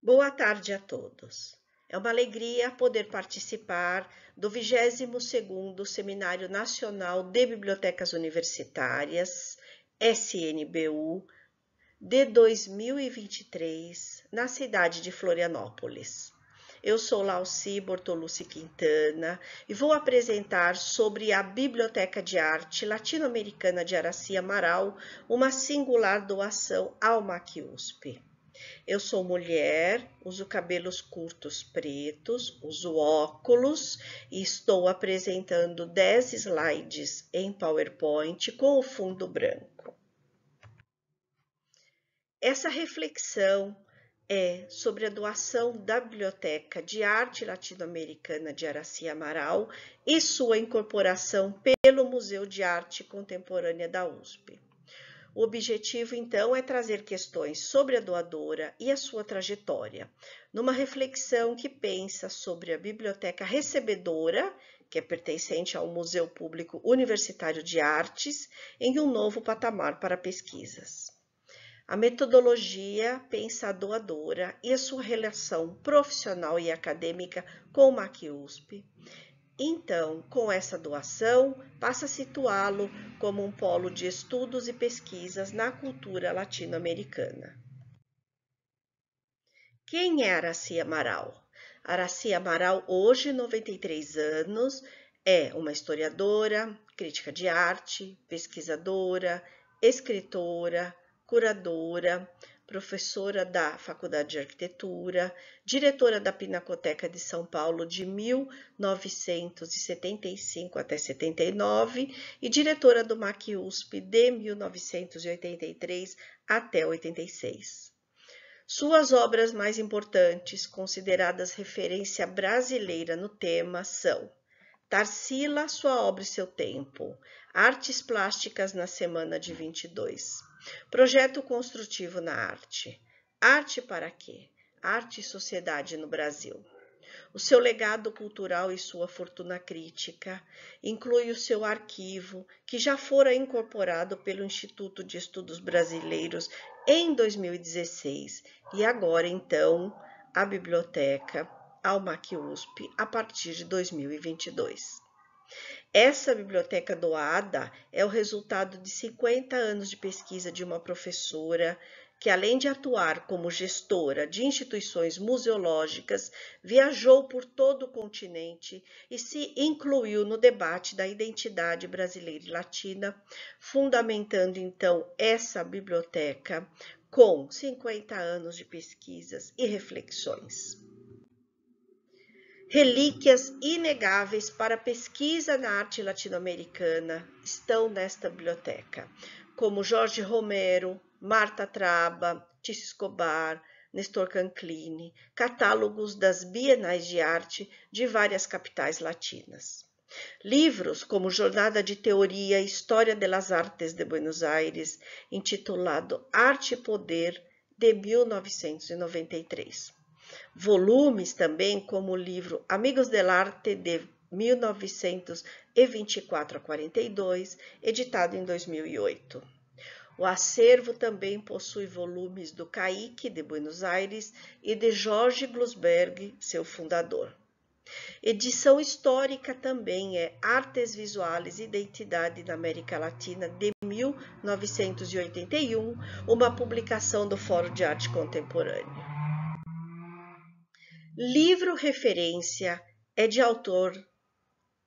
Boa tarde a todos. É uma alegria poder participar do 22º Seminário Nacional de Bibliotecas Universitárias, SNBU, de 2023, na cidade de Florianópolis. Eu sou Lauci Bortolucci Quintana e vou apresentar sobre a Biblioteca de Arte Latino-Americana de Araci Amaral, uma singular doação ao MacUSP. Eu sou mulher, uso cabelos curtos pretos, uso óculos e estou apresentando 10 slides em PowerPoint com o fundo branco. Essa reflexão é sobre a doação da Biblioteca de Arte Latino-Americana de Araci Amaral e sua incorporação pelo Museu de Arte Contemporânea da USP. O objetivo, então, é trazer questões sobre a doadora e a sua trajetória, numa reflexão que pensa sobre a biblioteca recebedora, que é pertencente ao Museu Público Universitário de Artes, em um novo patamar para pesquisas. A metodologia pensa a doadora e a sua relação profissional e acadêmica com o MacUSP então, com essa doação, passa a situá-lo como um polo de estudos e pesquisas na cultura latino-americana. Quem é Araci Amaral? Araci Amaral, hoje 93 anos, é uma historiadora, crítica de arte, pesquisadora, escritora, curadora, professora da Faculdade de Arquitetura, diretora da Pinacoteca de São Paulo de 1975 até 79 e diretora do MAC-USP de 1983 até 86. Suas obras mais importantes, consideradas referência brasileira no tema, são Tarsila, sua obra e seu tempo, Artes Plásticas na Semana de 22, Projeto construtivo na arte. Arte para quê? Arte e sociedade no Brasil. O seu legado cultural e sua fortuna crítica inclui o seu arquivo, que já fora incorporado pelo Instituto de Estudos Brasileiros em 2016 e agora então a biblioteca ao USP a partir de 2022. Essa biblioteca doada é o resultado de 50 anos de pesquisa de uma professora que, além de atuar como gestora de instituições museológicas, viajou por todo o continente e se incluiu no debate da identidade brasileira e latina, fundamentando então essa biblioteca com 50 anos de pesquisas e reflexões. Relíquias inegáveis para pesquisa na arte latino-americana estão nesta biblioteca, como Jorge Romero, Marta Traba, Tício Escobar, Nestor Canclini, catálogos das bienais de arte de várias capitais latinas. Livros como Jornada de Teoria e História de las Artes de Buenos Aires, intitulado Arte e Poder, de 1993. Volumes também como o livro Amigos del Arte de 1924 a 42, editado em 2008. O acervo também possui volumes do Caique, de Buenos Aires, e de Jorge Glusberg, seu fundador. Edição histórica também é Artes Visuais e Identidade na América Latina de 1981, uma publicação do Fórum de Arte Contemporânea. Livro referência é de autor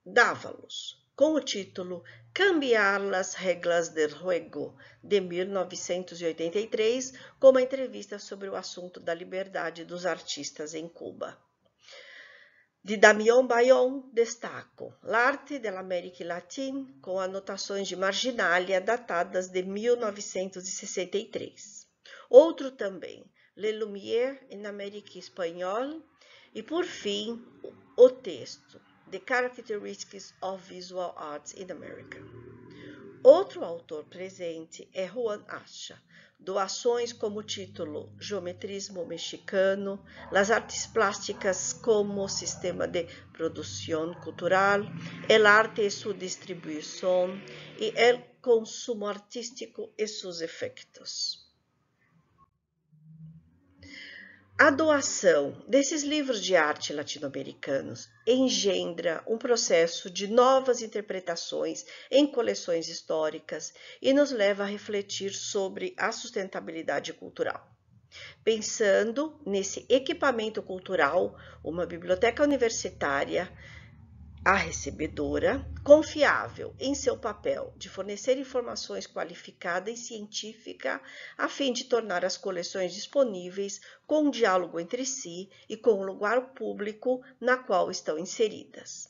Dávalos, com o título Cambiar las reglas del juego, de 1983, com uma entrevista sobre o assunto da liberdade dos artistas em Cuba. De Damião Bayon, destaco L'arte de l'Amérique Latin, com anotações de Marginalia, datadas de 1963. Outro também, Le Lumière en Amérique Espanhol, e por fim, o texto The Characteristics of Visual Arts in America. Outro autor presente é Juan Acha. Doações como título Geometrismo Mexicano, Las Artes Plásticas como Sistema de Produção Cultural, El Arte e Sua Distribuição e El Consumo Artístico e Seus Efeitos. A doação desses livros de arte latino-americanos engendra um processo de novas interpretações em coleções históricas e nos leva a refletir sobre a sustentabilidade cultural. Pensando nesse equipamento cultural, uma biblioteca universitária a recebedora, confiável em seu papel de fornecer informações qualificada e científica, a fim de tornar as coleções disponíveis com um diálogo entre si e com o lugar público na qual estão inseridas.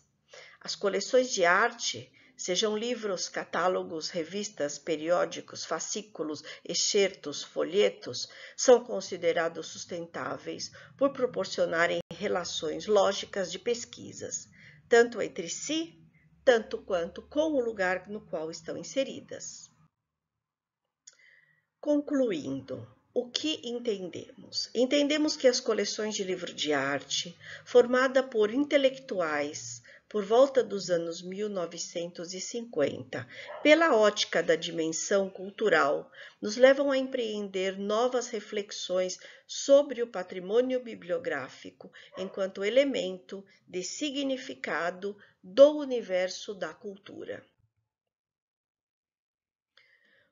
As coleções de arte, sejam livros, catálogos, revistas, periódicos, fascículos, excertos, folhetos, são considerados sustentáveis por proporcionarem relações lógicas de pesquisas tanto entre si, tanto quanto com o lugar no qual estão inseridas. Concluindo, o que entendemos? Entendemos que as coleções de livro de arte, formada por intelectuais, por volta dos anos 1950, pela ótica da dimensão cultural, nos levam a empreender novas reflexões sobre o patrimônio bibliográfico enquanto elemento de significado do universo da cultura.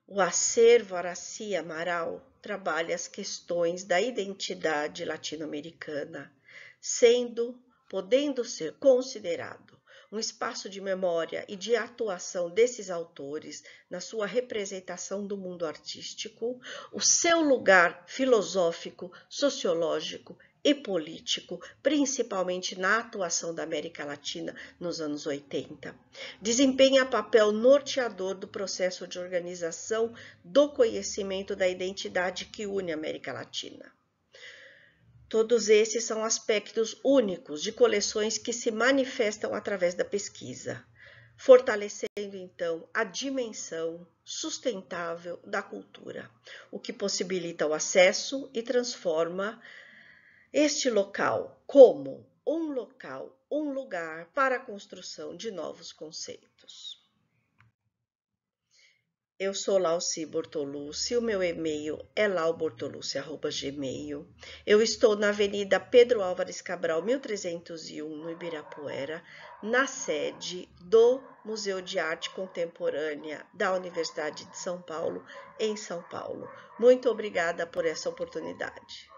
O acervo Araci Amaral trabalha as questões da identidade latino-americana, sendo podendo ser considerado um espaço de memória e de atuação desses autores na sua representação do mundo artístico, o seu lugar filosófico, sociológico e político, principalmente na atuação da América Latina nos anos 80. Desempenha papel norteador do processo de organização do conhecimento da identidade que une a América Latina. Todos esses são aspectos únicos de coleções que se manifestam através da pesquisa, fortalecendo então a dimensão sustentável da cultura, o que possibilita o acesso e transforma este local como um local, um lugar para a construção de novos conceitos. Eu sou Lauci Bortolucci, o meu e-mail é laubortolucci.gmail. Eu estou na Avenida Pedro Álvares Cabral, 1301, no Ibirapuera, na sede do Museu de Arte Contemporânea da Universidade de São Paulo, em São Paulo. Muito obrigada por essa oportunidade.